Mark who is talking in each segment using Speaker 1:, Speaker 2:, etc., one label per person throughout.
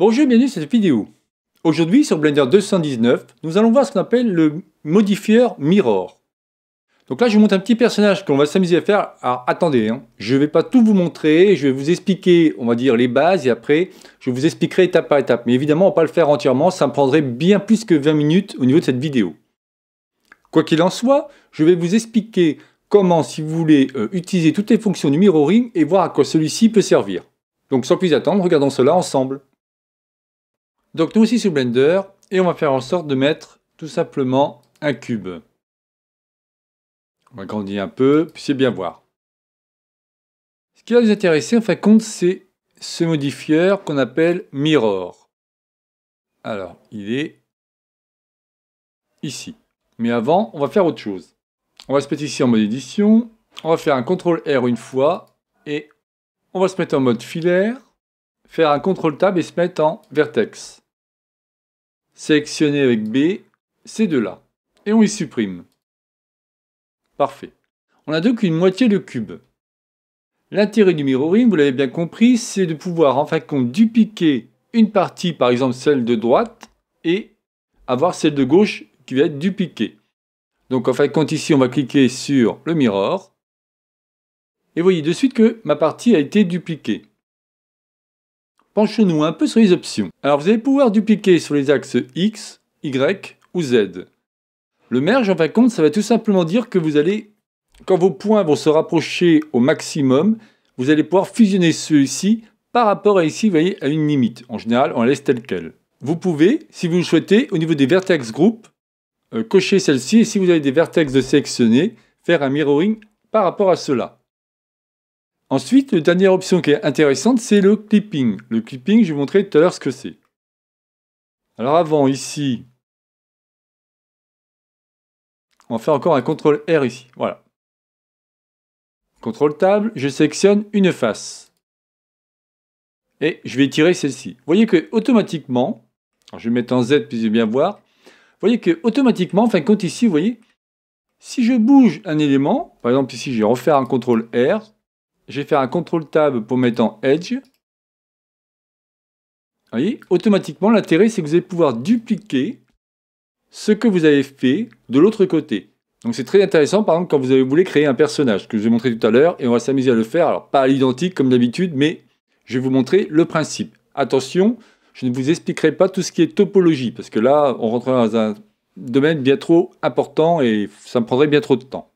Speaker 1: Bonjour et bienvenue dans cette vidéo. Aujourd'hui sur Blender 219, nous allons voir ce qu'on appelle le modifieur Mirror. Donc là je vous montre un petit personnage qu'on va s'amuser à faire. Alors attendez, hein. je ne vais pas tout vous montrer, je vais vous expliquer on va dire les bases et après je vous expliquerai étape par étape. Mais évidemment on ne va pas le faire entièrement, ça me prendrait bien plus que 20 minutes au niveau de cette vidéo. Quoi qu'il en soit, je vais vous expliquer comment, si vous voulez, euh, utiliser toutes les fonctions du mirroring et voir à quoi celui-ci peut servir. Donc sans plus attendre, regardons cela ensemble. Donc nous aussi sur Blender, et on va faire en sorte de mettre tout simplement un cube. On va grandir un peu, puis c'est bien voir. Ce qui va nous intéresser en fin de compte, c'est ce modifieur qu'on appelle Mirror. Alors, il est ici. Mais avant, on va faire autre chose. On va se mettre ici en mode édition. On va faire un CTRL R une fois. Et on va se mettre en mode filaire faire un contrôle tab et se mettre en vertex. Sélectionner avec B ces deux-là. Et on y supprime. Parfait. On a donc une moitié de cube. L'intérêt du mirroring, vous l'avez bien compris, c'est de pouvoir en fin de compte dupliquer une partie, par exemple celle de droite, et avoir celle de gauche qui va être dupliquée. Donc en fin de compte ici, on va cliquer sur le mirror. Et vous voyez de suite que ma partie a été dupliquée. Penchons-nous un peu sur les options. Alors vous allez pouvoir dupliquer sur les axes X, Y ou Z. Le merge, en fin de compte, ça va tout simplement dire que vous allez, quand vos points vont se rapprocher au maximum, vous allez pouvoir fusionner ceux-ci par rapport à ici, vous voyez, à une limite. En général, on laisse telle quel Vous pouvez, si vous le souhaitez, au niveau des vertex groupes euh, cocher celle-ci, et si vous avez des vertex de sélectionner, faire un mirroring par rapport à cela. Ensuite, la dernière option qui est intéressante, c'est le clipping. Le clipping, je vais vous montrer tout à l'heure ce
Speaker 2: que c'est. Alors avant, ici, on va faire encore un CTRL R ici. Voilà. CTRL table,
Speaker 1: je sélectionne une face. Et je vais tirer celle-ci. Vous voyez que automatiquement, je vais mettre en Z puis je bien voir, vous voyez que automatiquement, enfin compte ici, vous voyez, si je bouge un élément, par exemple ici, j'ai refaire un CTRL R, je vais faire un CTRL tab pour mettre en Edge. Vous voyez, automatiquement, l'intérêt, c'est que vous allez pouvoir dupliquer ce que vous avez fait de l'autre côté. Donc c'est très intéressant, par exemple, quand vous avez voulu créer un personnage, que je vous ai montré tout à l'heure, et on va s'amuser à le faire, alors pas à l'identique comme d'habitude, mais je vais vous montrer le principe. Attention, je ne vous expliquerai pas tout ce qui est topologie, parce que là, on rentrera dans un domaine bien trop important et ça me prendrait bien trop de temps.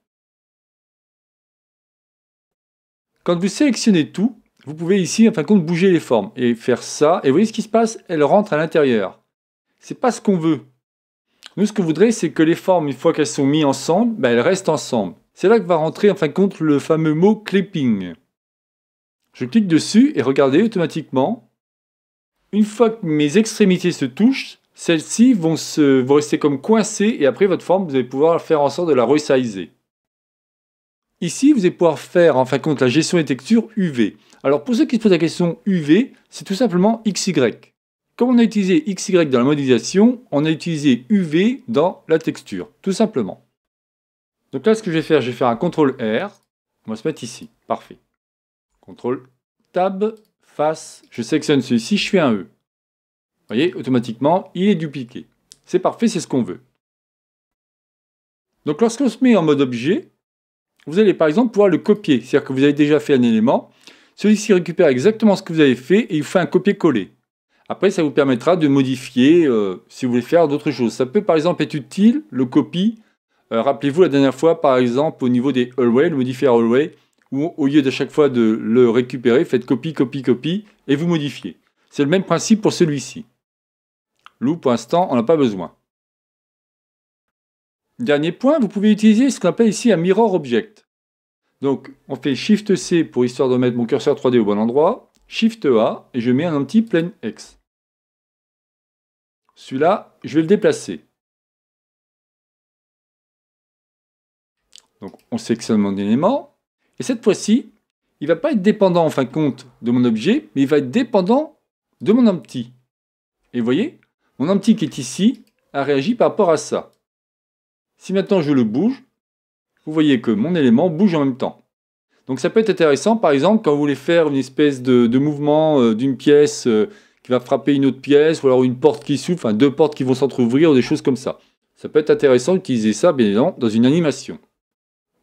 Speaker 1: Quand vous sélectionnez tout, vous pouvez ici, en fin de compte, bouger les formes et faire ça. Et vous voyez ce qui se passe Elles rentrent à l'intérieur. C'est pas ce qu'on veut. Nous, ce qu'on voudrait, c'est que les formes, une fois qu'elles sont mises ensemble, ben, elles restent ensemble. C'est là que va rentrer, en fin de compte, le fameux mot clipping. Je clique dessus et regardez automatiquement. Une fois que mes extrémités se touchent, celles-ci vont, vont rester comme coincées et après votre forme, vous allez pouvoir faire en sorte de la resizer. Ici, vous allez pouvoir faire en fin de compte la gestion des textures UV. Alors pour ceux qui se posent la question UV, c'est tout simplement XY. Comme on a utilisé XY dans la modélisation, on a utilisé UV dans la texture, tout simplement. Donc là, ce que je vais faire, je vais faire un CTRL R. On va se mettre ici. Parfait. CTRL Tab, face. Je sélectionne celui-ci, je fais un E. Vous voyez, automatiquement, il est dupliqué. C'est parfait, c'est ce qu'on veut. Donc lorsqu'on se met en mode objet, vous allez par exemple pouvoir le copier. C'est-à-dire que vous avez déjà fait un élément, celui-ci récupère exactement ce que vous avez fait et il vous fait un copier-coller. Après, ça vous permettra de modifier euh, si vous voulez faire d'autres choses. Ça peut par exemple être utile, le copy. Euh, rappelez-vous la dernière fois, par exemple, au niveau des hallways, le modifier hallway, où au lieu de chaque fois de le récupérer, faites copie, copie, copie et vous modifiez. C'est le même principe pour celui-ci. Loup, pour l'instant, on n'a pas besoin. Dernier point, vous pouvez utiliser ce qu'on appelle ici un mirror object. Donc, on fait Shift C pour histoire de mettre mon curseur 3D au bon endroit, Shift A, et je mets un petit plane X.
Speaker 2: Celui-là, je vais le déplacer. Donc, on sélectionne mon élément, et cette fois-ci,
Speaker 1: il ne va pas être dépendant en fin de compte de mon objet, mais il va être dépendant de mon empty. Et vous voyez, mon empty qui est ici a réagi par rapport à ça. Si maintenant je le bouge, vous voyez que mon élément bouge en même temps. Donc ça peut être intéressant, par exemple, quand vous voulez faire une espèce de, mouvement euh, d'une pièce euh, qui va frapper une autre pièce, ou alors une porte qui s'ouvre, enfin deux portes qui vont s'entrouvrir, ou des choses comme ça. Ça peut être intéressant d'utiliser ça, bien évidemment, dans une animation.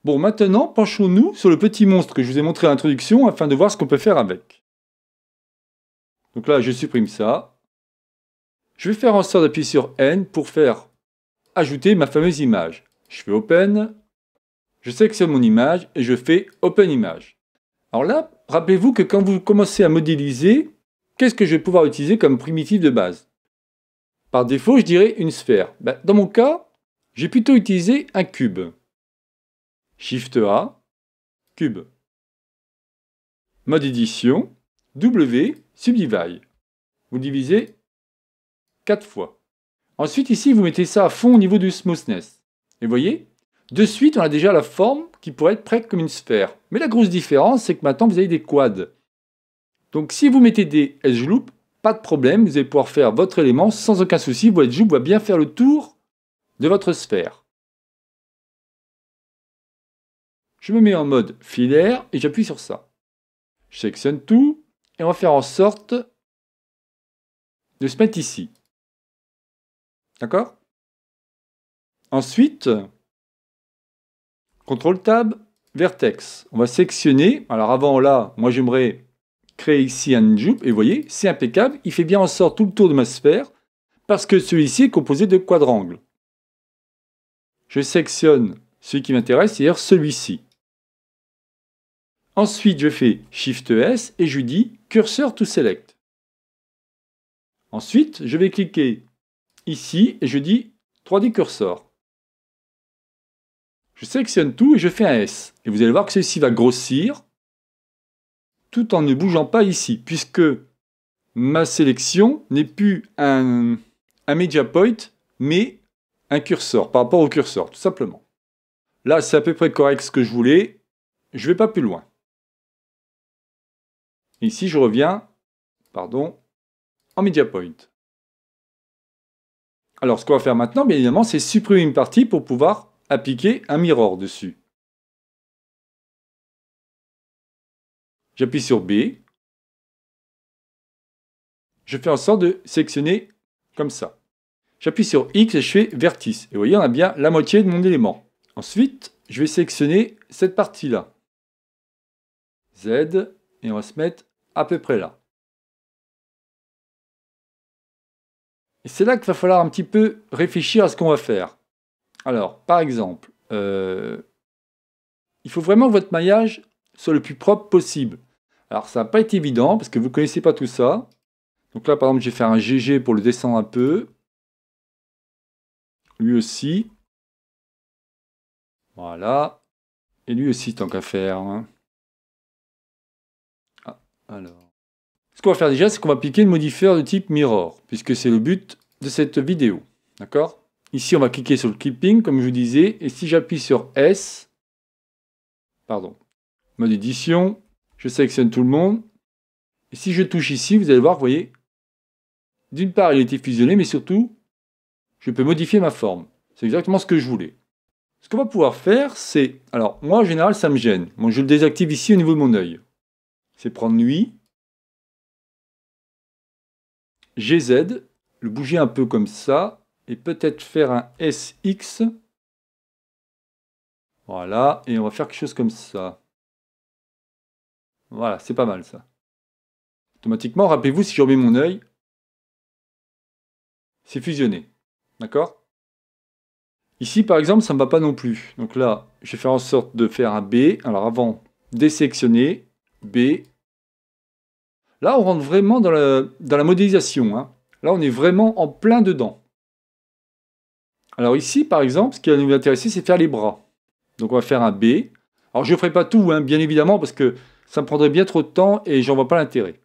Speaker 1: Bon, maintenant, penchons-nous sur le petit monstre que je vous ai montré à l'introduction, afin de voir ce qu'on peut faire avec. Donc là, je supprime ça. Je vais faire en sorte d'appuyer sur N pour faire ajouter ma fameuse image. Je fais Open, je sélectionne mon image et je fais Open Image. Alors là, rappelez-vous que quand vous commencez à modéliser, qu'est-ce que je vais pouvoir utiliser comme primitive de base Par défaut, je dirais une sphère. Ben, dans mon cas, j'ai plutôt utilisé un cube. Shift A, cube. Mode édition, W, subdivide. Vous divisez 4 fois. Ensuite, ici, vous mettez ça à fond au niveau du smoothness. Et vous voyez, de suite, on a déjà la forme qui pourrait être prête comme une sphère. Mais la grosse différence, c'est que maintenant, vous avez des quads. Donc, si vous mettez des edge loops, pas de problème, vous allez pouvoir faire votre élément sans aucun souci. Votre edge loop va bien faire le tour de votre sphère.
Speaker 2: Je me mets en mode filaire et j'appuie sur ça. Je sélectionne tout et on va faire en sorte de se mettre ici. D'accord Ensuite, CTRL TAB, vertex. On va sectionner.
Speaker 1: Alors avant là, moi j'aimerais créer ici un jupe. Et vous voyez, c'est impeccable. Il fait bien en sorte tout le tour de ma sphère parce que celui-ci est composé de quadrangles. Je sectionne celui qui m'intéresse, c'est-à-dire celui-ci. Ensuite, je fais Shift S et je dis curseur to select. Ensuite, je vais cliquer ici et je dis 3D cursor. Je sélectionne tout et je fais un S. Et vous allez voir que celui-ci va grossir tout en ne bougeant pas ici, puisque ma sélection n'est plus un, un media point, mais un curseur, par rapport au curseur, tout simplement. Là, c'est à peu près correct ce que je voulais. Je ne vais pas plus loin.
Speaker 2: Ici, je reviens, pardon, en media point. Alors ce qu'on va faire maintenant, bien évidemment, c'est supprimer une partie pour pouvoir appliquer un mirror dessus. J'appuie sur B. Je fais en sorte de
Speaker 1: sectionner comme ça. J'appuie sur X et je fais vertice. Et vous voyez, on a bien la moitié de mon élément. Ensuite, je vais sélectionner cette partie-là. Z, et on va se mettre à peu près là. Et c'est là qu'il va falloir un petit peu réfléchir à ce qu'on va faire. Alors, par exemple, euh, il faut vraiment que votre maillage soit le plus propre possible. Alors, ça n'a pas été évident parce que vous ne connaissez pas tout ça. Donc là, par exemple, j'ai fait un
Speaker 2: GG pour le descendre un peu. Lui aussi. Voilà. Et lui aussi, tant qu'à faire. Hein. Ah, alors. Ce qu'on va faire déjà, c'est qu'on va appliquer le modifier de type mirror,
Speaker 1: puisque c'est le but de cette vidéo. D'accord Ici, on va cliquer sur le clipping, comme je vous disais, et si j'appuie sur S, pardon, mode édition, je sélectionne tout le monde, et si je touche ici, vous allez voir, vous voyez, d'une part, il a été fusionné, mais surtout, je peux modifier ma forme. C'est exactement ce que je voulais. Ce qu'on va pouvoir faire, c'est... Alors, moi, en général, ça me gêne. Moi je le désactive ici au niveau de mon œil. C'est prendre nuit, GZ, le bouger un peu comme ça, et peut-être faire un SX.
Speaker 2: Voilà, et on va faire quelque chose comme ça. Voilà, c'est pas mal ça. Automatiquement, rappelez-vous, si je remets mon œil, c'est fusionné. D'accord Ici, par exemple,
Speaker 1: ça ne va pas non plus. Donc là, je vais faire en sorte de faire un B. Alors avant, désélectionner, B, Là, on rentre vraiment dans la, modélisation. Hein. Là, on est vraiment en plein dedans. Alors ici, par exemple, ce qui va nous intéresser, c'est faire les bras. Donc on va faire un B. Alors je ne ferai pas tout, hein, bien évidemment, parce que ça me prendrait bien trop de temps et j'en vois pas l'intérêt.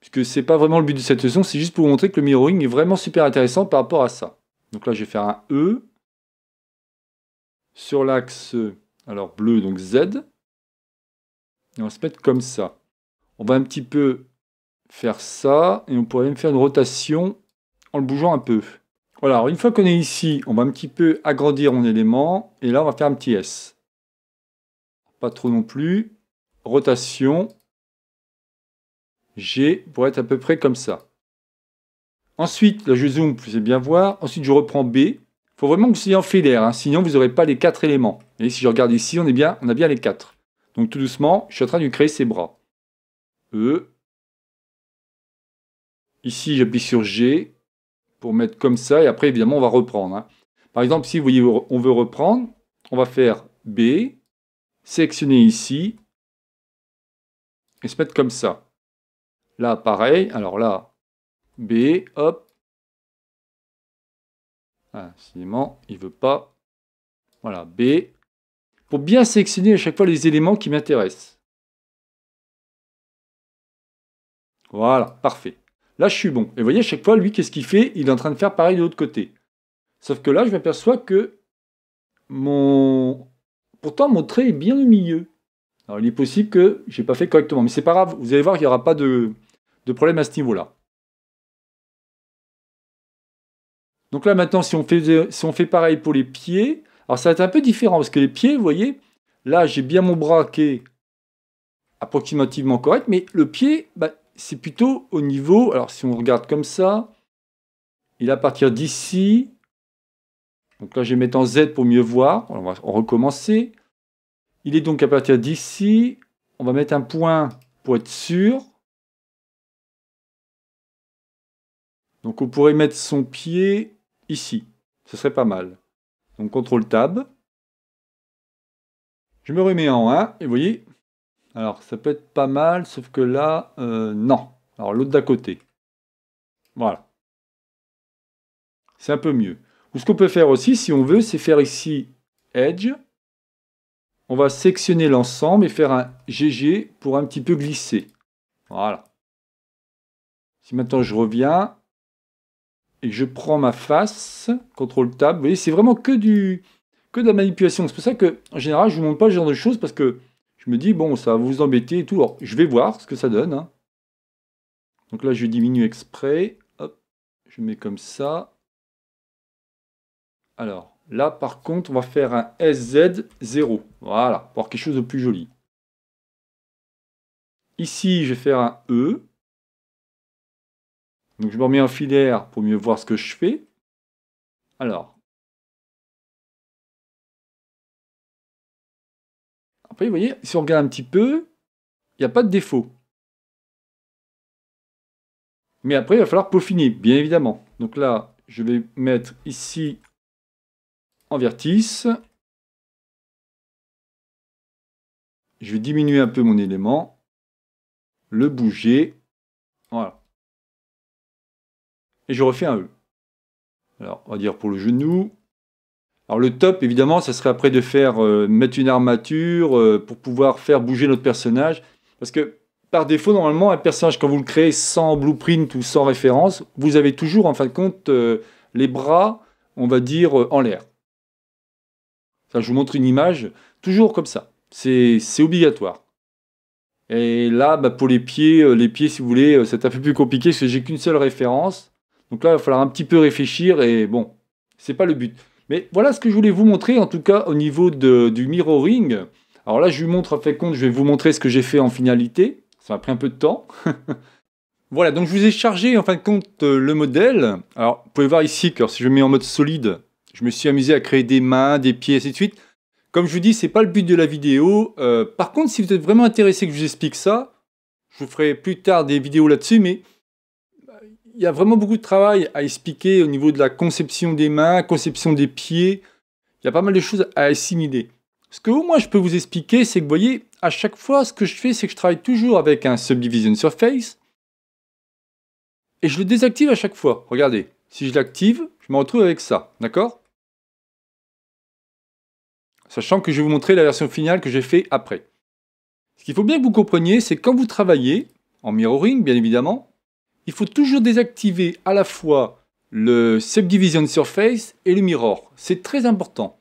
Speaker 1: Puisque n'est pas vraiment le but de cette leçon, c'est juste pour vous montrer que le mirroring est vraiment super intéressant par rapport à ça. Donc là, je vais faire un E sur l'axe alors bleu, donc Z. Et on va se mettre comme ça. On va un petit peu faire ça, et on pourrait même faire une rotation en le bougeant un peu. Voilà, alors une fois qu'on est ici, on va un petit peu agrandir mon élément, et là on va faire un petit S. Pas trop non plus. Rotation. G pour être à peu près comme ça. Ensuite, là je zoome, vous pouvez bien voir. Ensuite, je reprends B. Il faut vraiment que vous soyez en filaire, hein, sinon vous n'aurez pas les quatre éléments. Et si je regarde ici, on, est bien, on a bien les quatre. Donc tout doucement, je suis en train de créer ses bras. E. Ici, j'appuie sur G pour mettre comme ça, et après, évidemment, on va reprendre. Hein. Par exemple, si vous voyez, on veut reprendre, on va faire B, sélectionner ici,
Speaker 2: et se mettre comme ça. Là, pareil, alors là, B, hop. Ah, sinon, il veut pas. Voilà, B. Pour bien sélectionner à chaque fois les éléments qui m'intéressent. Voilà, parfait. Là, je suis bon. Et vous voyez, à
Speaker 1: chaque fois, lui, qu'est-ce qu'il fait Il est en train de faire pareil de l'autre côté. Sauf que là, je m'aperçois que mon... Pourtant, mon trait est bien au milieu. Alors, il est possible que je n'ai pas fait correctement. Mais c'est pas grave. Vous allez voir, il n'y aura pas de, de problème à ce niveau-là. Donc là, maintenant, si on, fait, si on fait pareil pour les pieds, alors ça va être un peu différent parce que les pieds, vous voyez, là, j'ai bien mon bras qui est approximativement correct, mais le pied, bah, c'est plutôt au niveau, alors si on regarde comme ça, il est à partir d'ici, donc là je vais mettre en Z pour mieux voir, on va recommencer, il est donc à partir d'ici, on va mettre un point pour être sûr, donc on pourrait mettre son pied ici, ce serait pas mal. Donc CTRL TAB, je me remets en 1, et vous voyez, alors, ça peut être pas mal, sauf que là, euh, non. Alors, l'autre d'à côté. Voilà. C'est un peu mieux. Ou ce qu'on peut faire aussi, si on veut, c'est faire ici Edge. On va sectionner l'ensemble et faire un GG pour un petit peu glisser. Voilà. Si maintenant je reviens et je prends ma face, CTRL Tab, vous voyez, c'est vraiment que, du, que de la manipulation. C'est pour ça que, général, je ne vous montre pas ce genre de choses parce que me dis, bon, ça va vous embêter et tout. Alors, je vais voir ce que ça donne. Hein. Donc là, je diminue exprès. Hop, je mets comme ça. Alors, là, par contre,
Speaker 2: on va faire un SZ0. Voilà, pour quelque chose de plus joli. Ici, je vais faire un E. Donc, je me remets en filaire pour mieux voir ce que je fais. Alors, Après, vous voyez, si on regarde un petit peu, il n'y a pas de défaut. Mais après, il va falloir peaufiner, bien évidemment. Donc là, je vais mettre ici en vertice. Je vais diminuer un peu mon élément, le bouger, voilà. Et je refais un E. Alors, on va dire pour le genou, alors le top,
Speaker 1: évidemment, ça serait après de faire euh, mettre une armature euh, pour pouvoir faire bouger notre personnage. Parce que par défaut, normalement, un personnage, quand vous le créez sans blueprint ou sans référence, vous avez toujours, en fin de compte, euh, les bras, on va dire, en l'air. Ça je vous montre une image, toujours comme ça. C'est obligatoire. Et là, bah, pour les pieds, les pieds, si vous voulez, c'est un peu plus compliqué parce que j'ai qu'une seule référence. Donc là, il va falloir un petit peu réfléchir et bon, c'est pas le but. Mais voilà ce que je voulais vous montrer, en tout cas au niveau du mirroring. Alors là, je vous montre, en fait compte, je vais vous montrer ce que j'ai fait en finalité. Ça m'a pris un peu de temps. voilà, donc je vous ai chargé, en fin de compte, euh, le modèle. Alors, vous pouvez voir ici que si je mets en mode solide, je me suis amusé à créer des mains, des pieds, ainsi de suite. Comme je vous dis, c'est pas le but de la vidéo. Euh, par contre, si vous êtes vraiment intéressé que je vous explique ça, je vous ferai plus tard des vidéos là-dessus, mais il y a vraiment beaucoup de travail à expliquer au niveau de la conception des mains, conception des pieds. Il y a pas mal de choses à assimiler. Ce que moi je peux vous expliquer, c'est que vous voyez, à chaque fois, ce que je fais, c'est que je travaille toujours avec un Subdivision Surface. Et je le désactive à chaque fois. Regardez, si je l'active, je me retrouve avec ça. D'accord Sachant que je vais vous montrer la version finale que j'ai fait après. Ce qu'il faut bien que vous compreniez, c'est quand vous travaillez, en mirroring bien évidemment, il faut toujours désactiver à la fois le Subdivision Surface et le Mirror. C'est très important.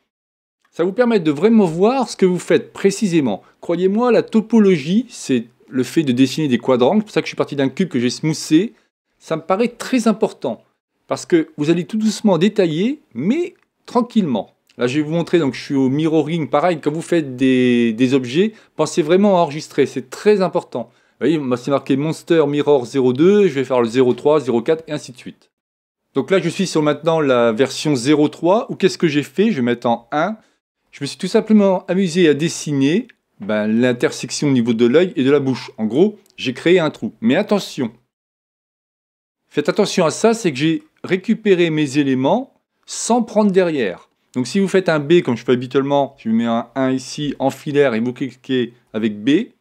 Speaker 1: Ça vous permet de vraiment voir ce que vous faites précisément. Croyez-moi, la topologie, c'est le fait de dessiner des quadrants. C'est pour ça que je suis parti d'un cube que j'ai smoussé. Ça me paraît très important. Parce que vous allez tout doucement détailler, mais tranquillement. Là, je vais vous montrer, donc je suis au mirroring, pareil, quand vous faites des objets, pensez vraiment à enregistrer, c'est très important. Vous voyez, moi c'est marqué Monster Mirror 02, je vais faire le 03, 04 et ainsi de suite. Donc là, je suis sur maintenant la version 03, où qu'est-ce que j'ai fait Je vais mettre en 1. Je me suis tout simplement amusé à dessiner ben, l'intersection au niveau de l'œil et de la bouche. En gros, j'ai créé un trou. Mais attention Faites attention à ça, c'est que j'ai récupéré mes éléments sans prendre derrière. Donc si vous faites un B, comme je fais habituellement, je mets un 1 ici en filaire et vous cliquez avec B,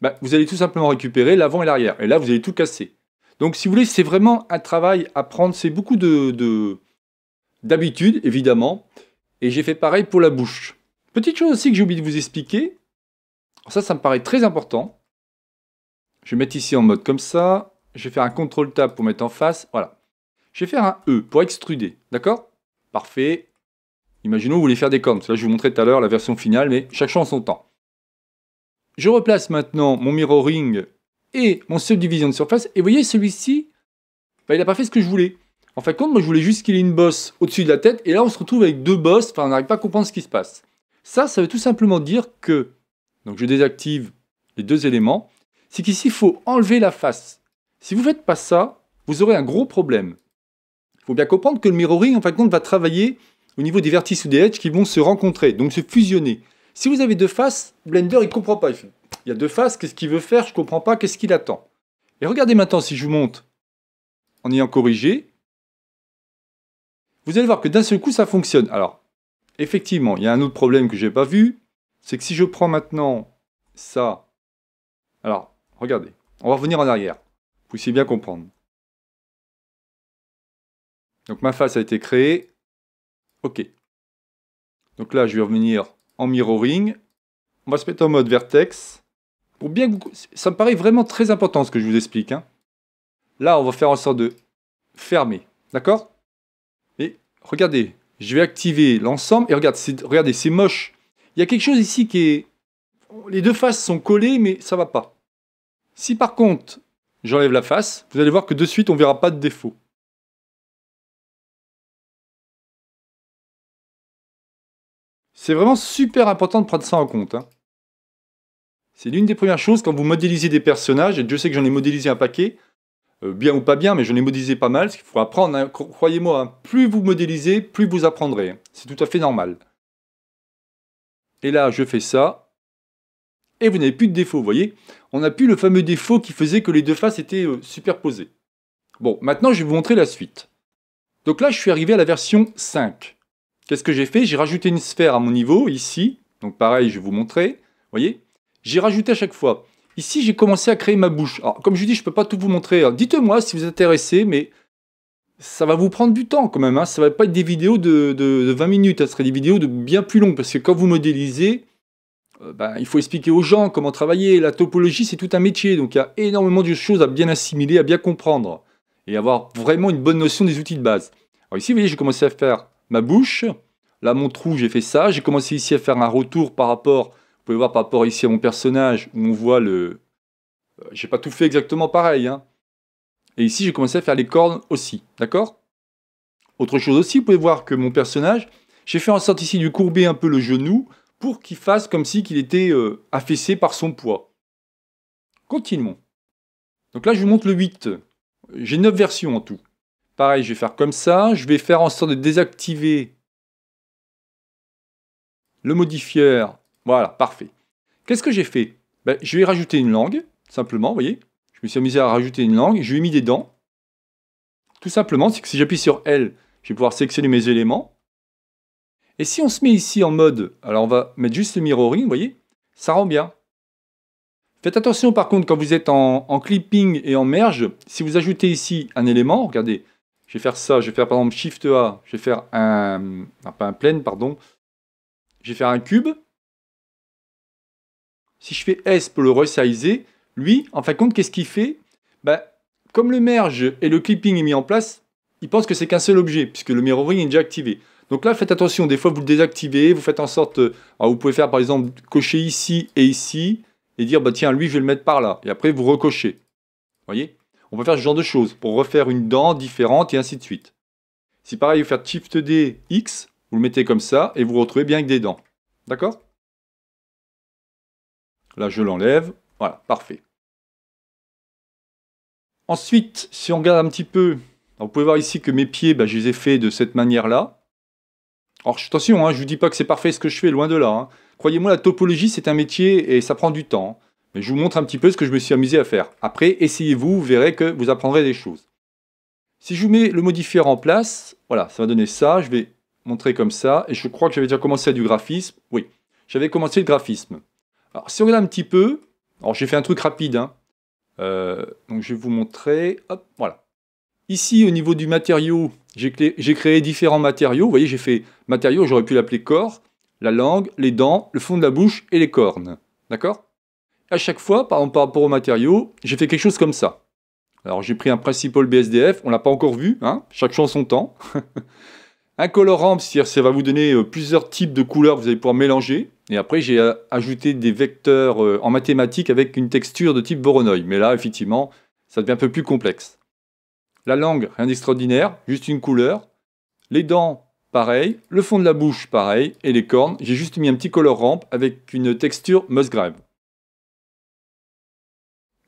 Speaker 1: bah, vous allez tout simplement récupérer l'avant et l'arrière. Et là, vous allez tout casser. Donc, si vous voulez, c'est vraiment un travail à prendre. C'est beaucoup de d'habitude, évidemment. Et j'ai fait pareil pour la bouche. Petite chose aussi que j'ai oublié de vous expliquer. Ça, ça me paraît très important. Je vais mettre ici en mode comme ça. Je vais faire un contrôle tab pour mettre en face. Voilà. Je vais faire un E pour extruder. D'accord Parfait. Imaginons, vous voulez faire des cornes. Là, je vous montrais tout à l'heure la version finale, mais chaque chose en son temps. Je replace maintenant mon mirroring et mon subdivision de surface. Et vous voyez, celui-ci, bah, il n'a pas fait ce que je voulais. En fin de compte, moi, je voulais juste qu'il ait une bosse au-dessus de la tête. Et là, on se retrouve avec deux bosses. Enfin, on n'arrive pas à comprendre ce qui se passe. Ça, ça veut tout simplement dire que... Donc, je désactive les deux éléments. C'est qu'ici, il faut enlever la face. Si vous ne faites pas ça, vous aurez un gros problème. Il faut bien comprendre que le mirroring, en fin compte, va travailler au niveau des vertices ou des edges qui vont se rencontrer, donc se fusionner. Si vous avez deux faces, Blender, il comprend pas. Il, y a deux faces, qu'est-ce qu'il veut faire Je ne comprends pas, qu'est-ce qu'il attend Et regardez maintenant si je vous monte en ayant corrigé. Vous allez voir que d'un seul coup, ça fonctionne. Alors, effectivement, il y a un autre problème que je n'ai pas vu. C'est que si je prends maintenant ça...
Speaker 2: Alors, regardez. On va revenir en arrière. Vous puissiez bien comprendre. Donc ma face a été créée. OK.
Speaker 1: Donc là, je vais revenir en mirroring. On va se mettre en mode vertex. Pour bien Ça me paraît vraiment très important ce que je vous explique. Hein. Là, on va faire en sorte de fermer. D'accord Et regardez, je vais activer l'ensemble. Et regardez, c'est moche. Il y a quelque chose ici qui est... Les deux faces sont collées, mais ça va
Speaker 2: pas. Si par contre, j'enlève la face, vous allez voir que de suite, on verra pas de défaut. C'est vraiment super important de prendre ça en compte. Hein. C'est l'une des premières choses
Speaker 1: quand vous modélisez des personnages, et je sais que j'en ai modélisé un paquet, euh, bien ou pas bien, mais j'en ai modélisé pas mal, ce qu'il faut apprendre, hein. croyez-moi, hein, plus vous modélisez, plus vous apprendrez. C'est tout à fait normal. Et là, je fais ça, et vous n'avez plus de défaut, vous voyez On n'a plus le fameux défaut qui faisait que les deux faces étaient euh, superposées. Bon, maintenant, je vais vous montrer la suite. Donc là, je suis arrivé à la version 5. Qu'est-ce que j'ai fait J'ai rajouté une sphère à mon niveau, ici. Donc pareil, je vais vous montrer. Vous voyez J'ai rajouté à chaque fois. Ici, j'ai commencé à créer ma bouche. Alors, comme je vous dis, je ne peux pas tout vous montrer. Dites-moi si vous êtes intéressé, mais ça va vous prendre du temps quand même. Hein. Ça ne va pas être des vidéos de, 20 minutes. Ça serait des vidéos de bien plus longues. Parce que quand vous modélisez, euh, ben, il faut expliquer aux gens comment travailler. La topologie, c'est tout un métier. Donc, il y a énormément de choses à bien assimiler, à bien comprendre. Et avoir vraiment une bonne notion des outils de base. Alors ici, vous voyez, j'ai commencé à faire ma bouche. Là, mon trou, j'ai fait ça. J'ai commencé ici à faire un retour par rapport, vous pouvez voir par rapport ici à mon personnage, où on voit le... Euh, j'ai pas tout fait exactement pareil. Hein. Et ici, j'ai commencé à faire les cornes aussi, d'accord Autre chose aussi, vous pouvez voir que mon personnage, j'ai fait en sorte ici de courber un peu le genou pour qu'il fasse comme si qu'il était euh, affaissé par son poids. Continuons. Donc là, je vous montre le 8. J'ai 9 versions en tout. Pareil, je vais faire comme ça. Je vais faire en sorte de désactiver le modifieur. Voilà, parfait. Qu'est-ce que j'ai fait ben, Je vais rajouter une langue, simplement, vous voyez. Je me suis amusé à rajouter une langue. Je lui ai mis des dents. Tout simplement, c'est que si j'appuie sur L, je vais pouvoir sélectionner mes éléments. Et si on se met ici en mode, alors on va mettre juste le mirroring, vous voyez, ça rend bien. Faites attention par contre quand vous êtes en, clipping et en merge, si vous ajoutez ici un élément, regardez, je vais faire ça, je vais faire par exemple Shift A, je vais faire un, pas un plane, pardon, je vais faire un cube. Si je fais S pour le resizer, lui, en fin de compte, qu'est-ce qu'il fait ben, Comme le merge et le clipping est mis en place, il pense que c'est qu'un seul objet, puisque le mirroring est déjà activé. Donc là, faites attention, des fois vous le désactivez, vous faites en sorte, euh, vous pouvez faire par exemple cocher ici et ici, et dire, bah tiens, lui, je vais le mettre par là, et après vous recochez. Vous voyez on peut faire ce genre de choses pour refaire une dent différente et ainsi de suite. Si pareil, vous faites Shift D, X, vous le mettez comme ça et vous retrouvez
Speaker 2: bien avec des dents. D'accord Là, je l'enlève. Voilà, parfait. Ensuite, si on regarde un petit peu, vous
Speaker 1: pouvez voir ici que mes pieds, ben, je les ai faits de cette manière-là. Alors attention, hein, je ne vous dis pas que c'est parfait ce que je fais, loin de là. Hein. Croyez-moi, la topologie, c'est un métier et ça prend du temps. Hein. Mais je vous montre un petit peu ce que je me suis amusé à faire. Après, essayez-vous, vous verrez que vous apprendrez des choses. Si je vous mets le modifier en place, voilà, ça va donner ça. Je vais montrer comme ça. Et je crois que j'avais déjà commencé à du graphisme. Oui, j'avais commencé le graphisme. Alors, si on regarde un petit peu, alors j'ai fait un truc rapide. Hein. Euh, donc, je vais vous montrer. Hop, voilà. Ici, au niveau du matériau, j'ai créé, créé différents matériaux. Vous voyez, j'ai fait matériaux, j'aurais pu l'appeler corps, la langue, les dents, le fond de la bouche et les cornes. D'accord à chaque fois, par, rapport aux matériaux, j'ai fait quelque chose comme ça. Alors j'ai pris un principal BSDF, on l'a pas encore vu, hein chaque chose son temps. un colorant, c'est-à-dire ça va vous donner euh, plusieurs types de couleurs que vous allez pouvoir mélanger. Et après j'ai euh, ajouté des vecteurs euh, en mathématiques avec une texture de type Voronoi. Mais là, effectivement, ça devient un peu plus complexe. La langue, rien d'extraordinaire, juste une couleur. Les dents, pareil. Le fond de la bouche, pareil. Et les cornes, j'ai juste mis un petit color ramp avec une texture musgrave.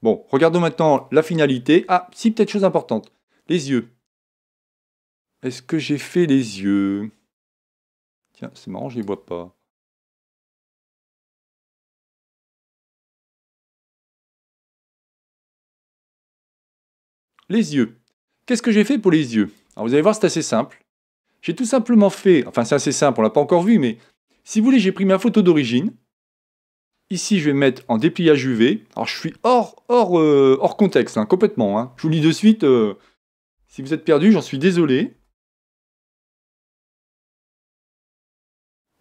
Speaker 1: Bon, regardons maintenant la finalité. Ah, si, peut-être chose importante. Les yeux.
Speaker 2: Est-ce que j'ai fait les yeux Tiens, c'est marrant, je ne les vois pas. Les yeux. Qu'est-ce que j'ai fait pour
Speaker 1: les yeux Alors vous allez voir, c'est assez simple. J'ai tout simplement fait, enfin c'est assez simple, on ne l'a pas encore vu, mais si vous voulez, j'ai pris ma photo d'origine, Ici, je vais mettre en dépliage UV. Alors, je
Speaker 2: suis hors, hors, euh, hors contexte, hein, complètement. Hein. Je vous lis de suite. Euh, si vous êtes perdu, j'en suis désolé.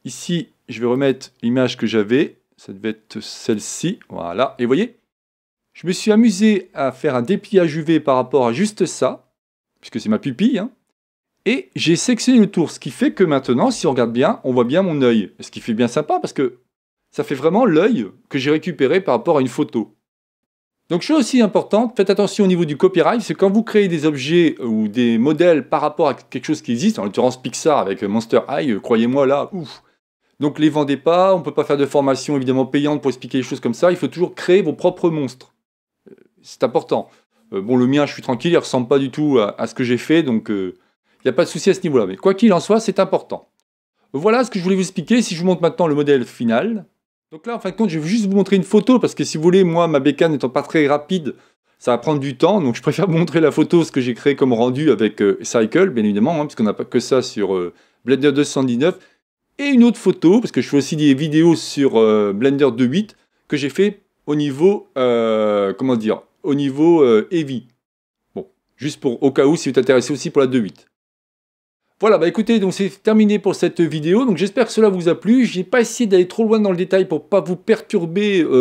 Speaker 1: Ici, je vais remettre l'image que j'avais. Ça devait être celle-ci. Voilà. Et vous voyez, je me suis amusé à faire un dépliage UV par rapport à juste ça, puisque c'est ma pupille. Hein. Et j'ai sectionné le tour, ce qui fait que maintenant, si on regarde bien, on voit bien mon œil. Ce qui fait bien sympa, parce que ça fait vraiment l'œil que j'ai récupéré par rapport à une photo. Donc chose aussi importante, faites attention au niveau du copyright, c'est quand vous créez des objets euh, ou des modèles par rapport à quelque chose qui existe, en l'occurrence Pixar avec Monster High, euh, croyez-moi là, ouf. Donc les vendez pas, on ne peut pas faire de formation évidemment payante pour expliquer les choses comme ça, il faut toujours créer vos propres monstres. Euh, c'est important. bon le mien, je suis tranquille, il ne ressemble pas du tout à, ce que j'ai fait, donc il n'y a pas de souci à ce niveau-là. Mais quoi qu'il en soit, c'est important. Voilà ce que je voulais vous expliquer. Si je vous montre maintenant le modèle final, donc là, en fin de compte, je vais juste vous montrer une photo, parce que si vous voulez, moi, ma bécane n'étant pas très rapide, ça va prendre du temps, donc je préfère vous montrer la photo, ce que j'ai créé comme rendu avec euh, Cycle, bien évidemment, hein, puisqu'on n'a pas que ça sur euh, Blender 219, et une autre photo, parce que je fais aussi des vidéos sur euh, Blender 2.8, que j'ai fait au niveau, comment dire, au niveau Heavy. Bon, juste pour, au cas où, si vous êtes intéressé aussi pour la 2.8. Voilà, bah écoutez, donc c'est terminé pour cette vidéo. Donc j'espère que cela vous a plu. J'ai pas essayé d'aller trop loin dans le détail pour pas vous perturber euh,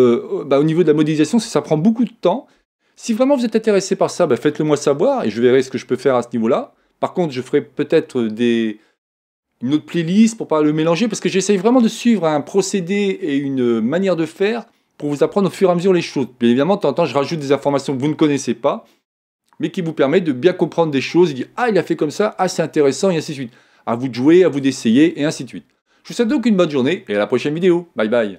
Speaker 1: euh, bah, au niveau de la modélisation, ça prend beaucoup de temps. Si vraiment vous êtes intéressé par ça, bah, faites-le moi savoir et je verrai ce que je peux faire à ce niveau-là. Par contre, je ferai peut-être euh, des une autre playlist pour pas le mélanger parce que j'essaye vraiment de suivre un procédé et une manière de faire pour vous apprendre au fur et à mesure les choses. Bien évidemment, de temps en temps, je rajoute des informations que vous ne connaissez pas mais qui vous permet de bien comprendre des choses, et dire Ah, il a fait comme ça, ah, c'est intéressant, et ainsi de suite. À vous de jouer, à vous d'essayer, et ainsi de suite. Je vous souhaite donc une bonne journée et à la prochaine vidéo. Bye bye.